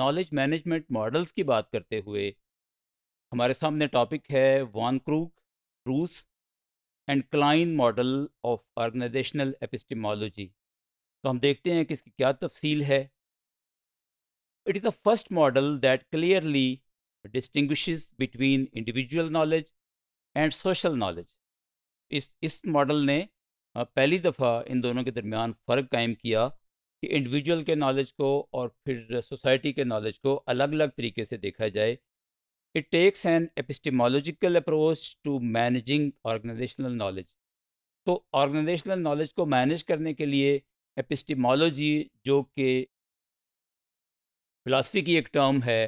Knowledge management models की बात करते हुए हमारे सामने टॉपिक है von Krogh Roos and Kleine model of organisational epistemology तो हम देखते हैं कि इसकी क्या तफसील है it is the first model that clearly distinguish between individual knowledge and social knowledge इस इस मॉडल ने पहली दफ़ा इन दोनों के दरमियान फ़र्क कायम किया कि इंडिविजुअल के नॉलेज को और फिर सोसाइटी के नॉलेज को अलग अलग तरीके से देखा जाए it takes an epistemological approach to managing organisational knowledge तो ऑर्गेनाइजेशनल नॉलेज को मैनेज करने के लिए एपिस्टेमोलॉजी जो कि फ़िलासफ़ी की एक टर्म है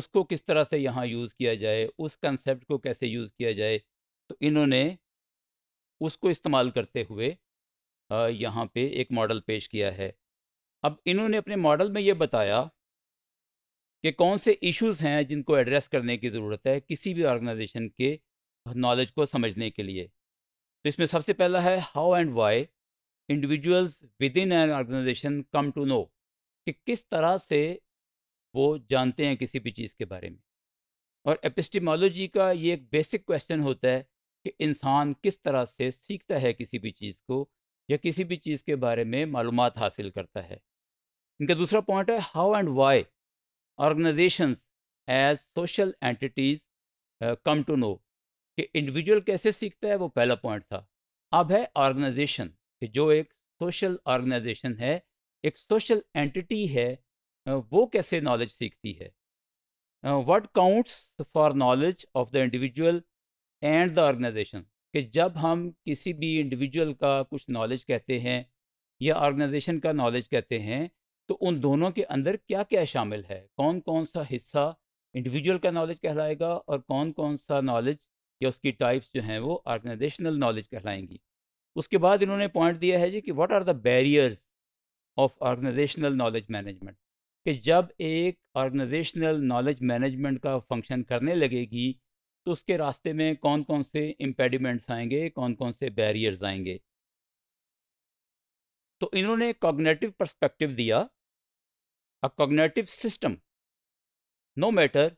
उसको किस तरह से यहाँ यूज़ किया जाए उस कंसेप्ट को कैसे यूज़ किया जाए तो इन्होंने उसको इस्तेमाल करते हुए यहाँ पे एक मॉडल पेश किया है अब इन्होंने अपने मॉडल में ये बताया कि कौन से इश्यूज हैं जिनको एड्रेस करने की ज़रूरत है किसी भी ऑर्गेनाइजेशन के नॉलेज को समझने के लिए तो इसमें सबसे पहला है how and why individuals within an organisation come to know कि किस तरह से वो जानते हैं किसी भी चीज़ के बारे में और एपिस्टिमोलॉजी का ये एक बेसिक क्वेश्चन होता है कि इंसान किस तरह से सीखता है किसी भी चीज़ को या किसी भी चीज़ के बारे में मालूम हासिल करता है इनका दूसरा पॉइंट है how and why organisations as social entities come to know कि इंडिविजुअल कैसे सीखता है वो पहला पॉइंट था अब है ऑर्गेनाइजेशन कि जो एक सोशल ऑर्गेनाइजेशन है एक सोशल एंटिटी है uh, वो कैसे नॉलेज सीखती है what counts for knowledge of the individual and the organisation कि जब हम किसी भी इंडिविजुअल का कुछ नॉलेज कहते हैं या ऑर्गेनाइजेशन का नॉलेज कहते हैं तो उन दोनों के अंदर क्या क्या शामिल है कौन कौन सा हिस्सा इंडिविजुअल का नॉलेज कहलाएगा और कौन कौन सा नॉलेज या उसकी टाइप्स जो हैं वो ऑर्गेनाइजेशनल नॉलेज कहलाएंगी उसके बाद इन्होंने पॉइंट दिया है जी कि what are the barriers of organizational knowledge management कि जब एक ऑर्गेनाइजेशनल नॉलेज मैनेजमेंट का फंक्शन करने लगेगी तो उसके रास्ते में कौन कौन से इम्पेडिमेंट्स आएंगे कौन कौन से बैरियर्स आएंगे तो इन्होंने कॉग्नेटिव परस्पेक्टिव दिया a cognitive system. No matter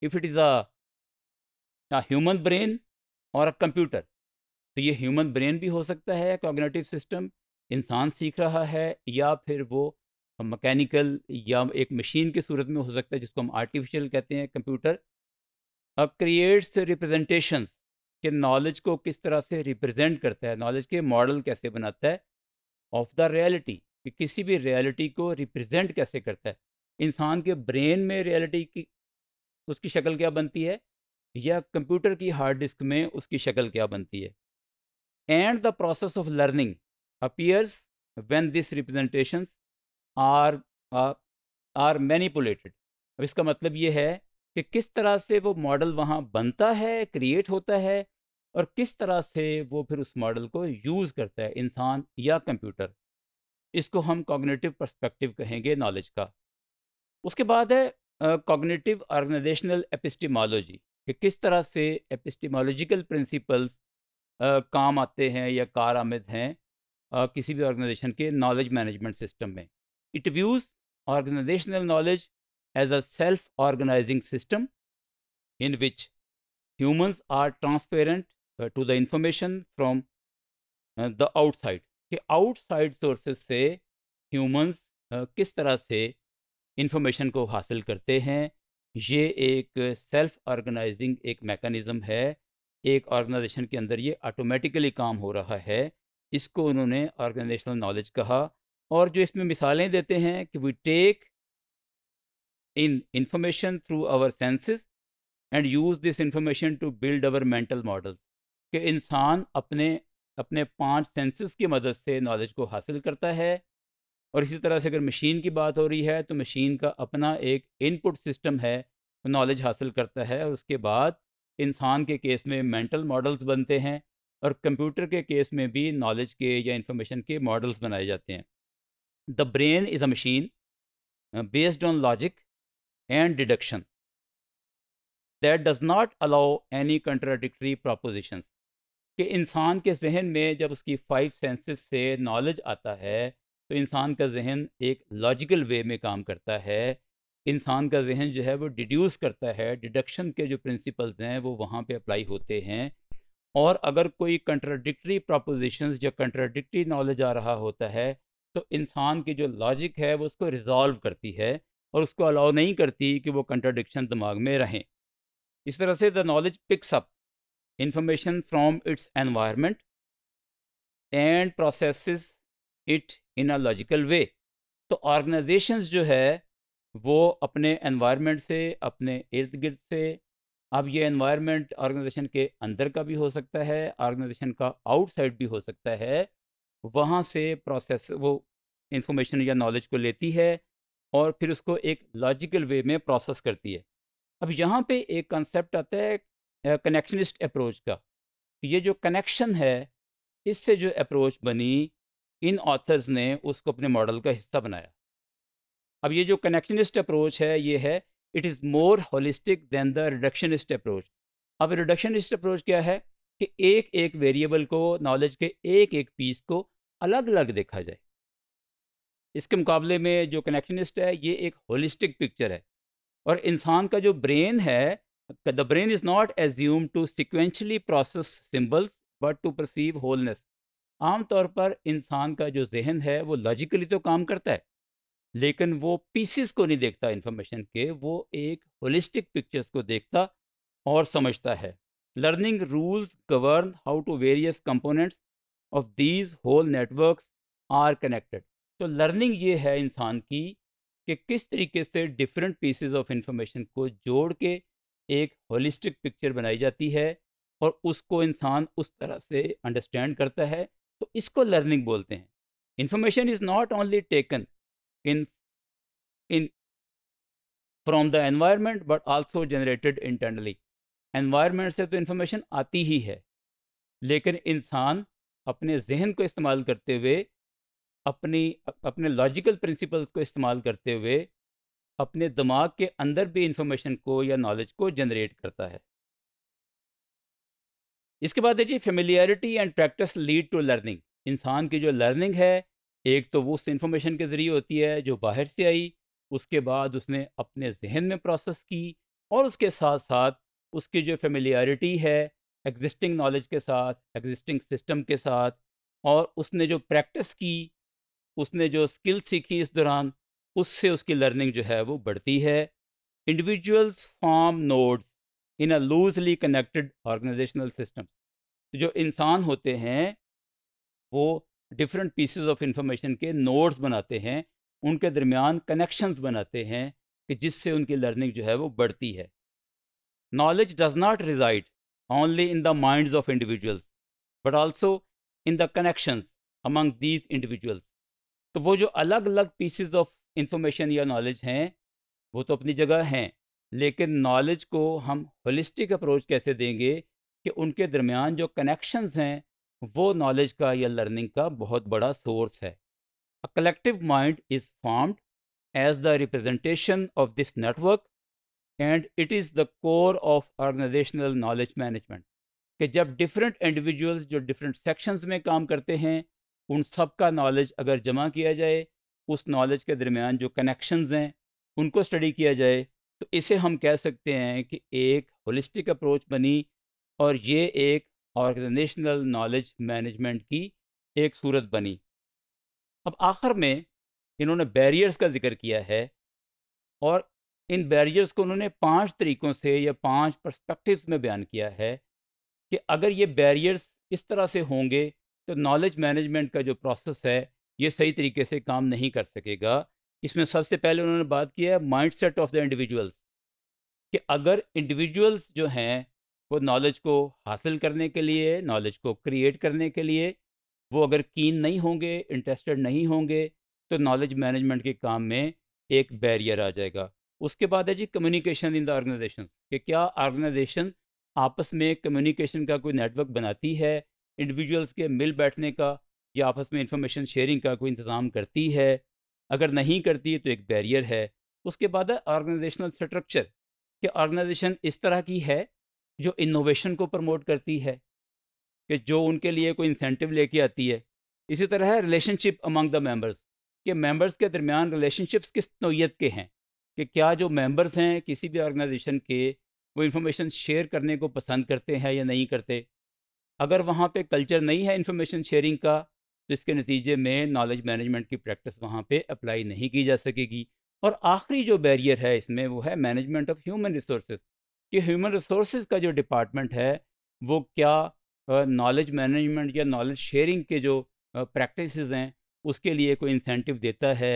if it is a, a human brain और अ कंप्यूटर तो ये ह्यूमन ब्रेन भी हो सकता है कॉग्नेटिव सिस्टम इंसान सीख रहा है या फिर वो मकैनिकल या एक मशीन की सूरत में हो सकता है जिसको हम आर्टिफिशियल कहते हैं कंप्यूटर अब क्रिएट्स रिप्रेजेंटेशंस के नॉलेज को किस तरह से रिप्रेजेंट करता है नॉलेज के मॉडल कैसे बनाता है ऑफ द रियलिटी कि किसी भी रियलिटी को रिप्रेजेंट कैसे करता है इंसान के ब्रेन में रियलिटी की उसकी शक्ल क्या बनती है या कंप्यूटर की हार्ड डिस्क में उसकी शक्ल क्या बनती है and the process of learning appears when this representation are are manipulated अब इसका मतलब ये है कि किस तरह से वो मॉडल वहाँ बनता है क्रिएट होता है और किस तरह से वो फिर उस मॉडल को यूज़ करता है इंसान या कंप्यूटर इसको हम कॉग्निटिव पर्सपेक्टिव कहेंगे नॉलेज का उसके बाद है कॉग्निटिव ऑर्गेनाइजेशनल एपिस्टिमोलॉजी कि किस तरह से एपिस्टिमोलॉजिकल प्रिंसिपल्स काम आते हैं या कार आमद हैं आ, किसी भी ऑर्गेनाइजेशन के नॉलेज मैनेजमेंट सिस्टम में it views organizational knowledge as a self organizing system in which humans are transparent to the information from the outside कि आउटसाइड सोर्सेज से ह्यूमंस किस तरह से इंफॉर्मेशन को हासिल करते हैं ये एक सेल्फ ऑर्गेनाइजिंग एक मेकनिज़म है एक ऑर्गेनाइजेशन के अंदर ये ऑटोमेटिकली काम हो रहा है इसको उन्होंने ऑर्गेनाइजेशनल नॉलेज कहा और जो इसमें मिसालें देते हैं कि we take in information through our senses and use this information to build our mental models कि इंसान अपने अपने पांच सेंसेस की मदद से नॉलेज को हासिल करता है और इसी तरह से अगर मशीन की बात हो रही है तो मशीन का अपना एक इनपुट सिस्टम है नॉलेज हासिल करता है और उसके बाद इंसान के केस में मेंटल मॉडल्स बनते हैं और कंप्यूटर के केस में भी नॉलेज के या इंफॉर्मेशन के मॉडल्स बनाए जाते हैं the brain is a machine based on logic and deduction that does not allow any contradictory propositions कि इंसान के जहन में जब उसकी फाइव सेंसेस से नॉलेज आता है तो इंसान का जहन एक लॉजिकल वे में काम करता है इंसान का जहन जो है वो डिड्यूस करता है डिडक्शन के जो प्रिंसिपल्स हैं वो वहाँ पे अप्लाई होते हैं और अगर कोई कंट्राडिक्टी प्रपोजिशंस या कंट्राडिक्टी नॉलेज आ रहा होता है तो इंसान की जो लॉजिक है वो उसको रिजॉल्व करती है और उसको अलाउ नहीं करती कि वो कंट्राडिक्शन दिमाग में रहें इस तरह से the knowledge picks up information from its environment and processes it in a logical way. तो organizations जो है वो अपने environment से अपने इर्द गिर्द से अब ये environment ऑर्गेनाइजेशन के अंदर का भी हो सकता है ऑर्गेनाइजेशन का आउटसाइड भी हो सकता है वहाँ से प्रोसेस वो इंफॉर्मेशन या नॉलेज को लेती है और फिर उसको एक लॉजिकल वे में प्रोसेस करती है अब यहाँ पे एक कंसेप्ट आता है कनेक्शनिस्ट अप्रोच का तो ये जो कनेक्शन है इससे जो अप्रोच बनी इन ऑथर्स ने उसको अपने मॉडल का हिस्सा बनाया अब ये जो कनेक्शनिस्ट अप्रोच है ये है it is more holistic than the reductionist approach अब रिडक्शनिस्ट अप्रोच क्या है कि एक एक वेरिएबल को नॉलेज के एक एक पीस को अलग अलग देखा जाए इसके मुकाबले में जो कनेक्शनिस्ट है ये एक होलिस्टिक पिक्चर है और इंसान का जो ब्रेन है the brain is not assumed to sequentially process symbols but to perceive wholeness तौर पर इंसान का जो जहन है वो लॉजिकली तो काम करता है लेकिन वो पीसीस को नहीं देखता इन्फॉर्मेशन के वो एक होलिस्टिक पिक्चर्स को देखता और समझता है learning rules govern how to various components of these whole networks are connected तो लर्निंग ये है इंसान की कि किस तरीके से डिफरेंट पीसेज ऑफ इंफॉर्मेशन को जोड़ के एक होलिस्टिक पिक्चर बनाई जाती है और उसको इंसान उस तरह से अंडरस्टैंड करता है तो इसको लर्निंग बोलते हैं information is not only taken in in from the environment but also generated internally environment से तो इन्फॉर्मेशन आती ही है लेकिन इंसान अपने जहन को इस्तेमाल करते हुए अपनी अपने लॉजिकल प्रिंसिपल्स को इस्तेमाल करते हुए अपने दिमाग के अंदर भी इंफॉर्मेशन को या नॉलेज को जनरेट करता है इसके बाद देखिए familiarity and practice lead to learning इंसान की जो लर्निंग है एक तो वो उस इन्फॉर्मेशन के ज़रिए होती है जो बाहर से आई उसके बाद उसने अपने जहन में प्रोसेस की और उसके साथ साथ उसकी जो फेमिलियरिटी है एग्जिस्टिंग नॉलेज के साथ एग्जिस्टिंग सिस्टम के साथ और उसने जो प्रैक्टिस की उसने जो स्किल सीखी इस दौरान उससे उसकी लर्निंग जो है वो बढ़ती है individuals form nodes in a loosely connected organizational system जो इंसान होते हैं वो डिफरेंट पीसेस ऑफ इंफॉर्मेशन के नोड्स बनाते हैं उनके दरमियान कनेक्शंस बनाते हैं कि जिससे उनकी लर्निंग जो है वो बढ़ती है knowledge does not reside only in the minds of individuals but also in the connections among these individuals तो वो जो अलग अलग पीसेस ऑफ इंफॉर्मेशन या नॉलेज हैं वो तो अपनी जगह हैं लेकिन नॉलेज को हम होलिस्टिक अप्रोच कैसे देंगे कि उनके दरमियान जो कनेक्शंस हैं वो नॉलेज का या लर्निंग का बहुत बड़ा सोर्स है a collective mind is formed as the representation of this network and it is the core of organizational knowledge management कि जब डिफरेंट इंडिविजुअल्स जो डिफरेंट सेक्शंस में काम करते हैं उन सब का नॉलेज अगर जमा किया जाए उस नॉलेज के दरमियान जो कनेक्शंस हैं उनको स्टडी किया जाए तो इसे हम कह सकते हैं कि एक होलिस्टिक अप्रोच बनी और ये एक ऑर्गेनाइजेशनल नॉलेज मैनेजमेंट की एक सूरत बनी अब आखिर में इन्होंने बैरियर्स का जिक्र किया है और इन बैरियर्स को उन्होंने पांच तरीक़ों से या पांच पर्सपेक्टिव्स में बयान किया है कि अगर ये बैरियर्स इस तरह से होंगे तो नॉलेज मैनेजमेंट का जो प्रोसेस है ये सही तरीके से काम नहीं कर सकेगा इसमें सबसे पहले उन्होंने बात की है mind set of the individuals कि अगर इंडिविजुअल्स जो हैं वो नॉलेज को हासिल करने के लिए नॉलेज को क्रिएट करने के लिए वो अगर कीन नहीं होंगे इंटरेस्टेड नहीं होंगे तो नॉलेज मैनेजमेंट के काम में एक बैरियर आ जाएगा उसके बाद है जी कम्युनिकेशन इन द ऑर्गेनाइजेशन कि क्या ऑर्गेनाइजेशन आपस में कम्युनिकेशन का कोई नेटवर्क बनाती है इंडिविजुअल्स के मिल बैठने का या आपस में इंफॉर्मेशन शेयरिंग का कोई इंतज़ाम करती है अगर नहीं करती है तो एक बैरियर है उसके बाद है ऑर्गेनाइजेशनल स्ट्रक्चर कि ऑर्गेनाइजेशन इस तरह की है जो इनोवेशन को प्रमोट करती है कि जो उनके लिए कोई इंसेंटिव लेके आती है इसी तरह है रिलेशनशिप अमंग द मेंबर्स कि मेंबर्स के दरमियान रिलेशनशिप्स किस नोयत के हैं कि क्या जो मेंबर्स हैं किसी भी ऑर्गेनाइजेशन के वो इंफॉर्मेशन शेयर करने को पसंद करते हैं या नहीं करते अगर वहाँ पे कल्चर नहीं है इन्फॉर्मेशन शेयरिंग का तो इसके नतीजे में नॉलेज मैनेजमेंट की प्रैक्टिस वहाँ पे अप्लाई नहीं की जा सकेगी और आखिरी जो बैरियर है इसमें वो है मैनेजमेंट ऑफ ह्यूमन रिसोर्स कि ह्यूमन रिसोर्स का जो डिपार्टमेंट है वो क्या नॉलेज मैनेजमेंट या नॉलेज शेयरिंग के जो प्रैक्टिस हैं उसके लिए कोई इंसेंटिव देता है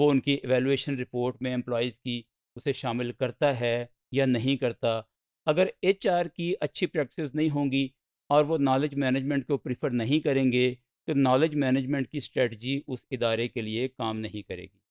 वो उनकी एवेलुएशन रिपोर्ट में एम्प्लॉज़ की उसे शामिल करता है या नहीं करता अगर एच की अच्छी प्रैक्टिस नहीं होंगी और वो नॉलेज मैनेजमेंट को प्रीफर नहीं करेंगे तो नॉलेज मैनेजमेंट की स्ट्रेटजी उस इदारे के लिए काम नहीं करेगी